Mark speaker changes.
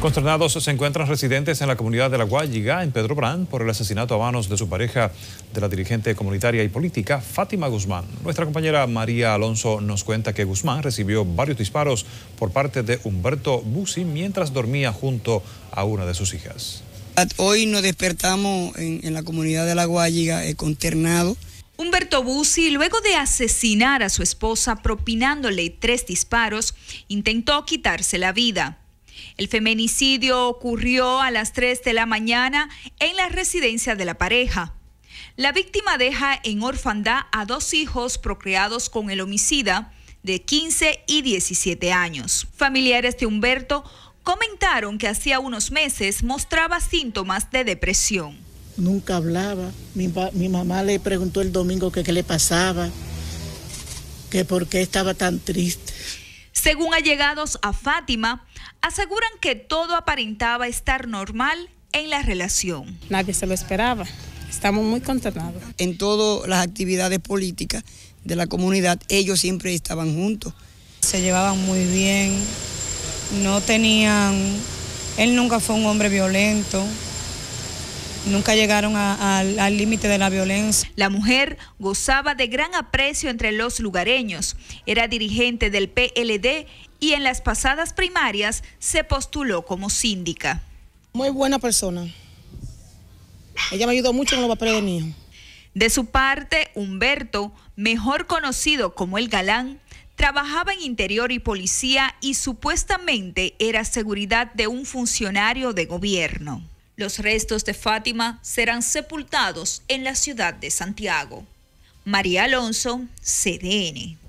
Speaker 1: Consternados se encuentran residentes en la comunidad de La Guayiga, en Pedro Brand, por el asesinato a manos de su pareja, de la dirigente comunitaria y política, Fátima Guzmán. Nuestra compañera María Alonso nos cuenta que Guzmán recibió varios disparos por parte de Humberto Busi mientras dormía junto a una de sus hijas. Hoy nos despertamos en,
Speaker 2: la comunidad de La Guayiga, eh,
Speaker 3: Humberto Bussi, luego de asesinar a su esposa propinándole tres disparos, intentó quitarse la vida. El feminicidio ocurrió a las 3 de la mañana en la residencia de la pareja. La víctima deja en orfandad a dos hijos procreados con el homicida de 15 y 17 años. Familiares de Humberto comentaron que hacía unos meses mostraba síntomas de depresión.
Speaker 4: Nunca hablaba. Mi, mamá le preguntó el domingo qué le pasaba, que por qué estaba tan triste.
Speaker 3: Según allegados a Fátima, aseguran que todo aparentaba estar normal en la relación. Nadie se lo esperaba.
Speaker 2: Estamos muy consternados. En todas las actividades políticas de la comunidad, ellos siempre estaban juntos. Se llevaban muy bien, no tenían... Él nunca fue un hombre violento, nunca llegaron
Speaker 3: al límite de la violencia. La mujer gozaba de gran aprecio entre los lugareños. Era dirigente del PLD y en las pasadas primarias se postuló como síndica. Muy buena persona. Ella me ayudó mucho con los papeles de mi hijo. De su parte, Humberto, mejor conocido como el galán, trabajaba en interior y policía y supuestamente era seguridad de un funcionario de gobierno. Los restos de Fátima serán sepultados en la ciudad de Santiago. María Alonso, CDN.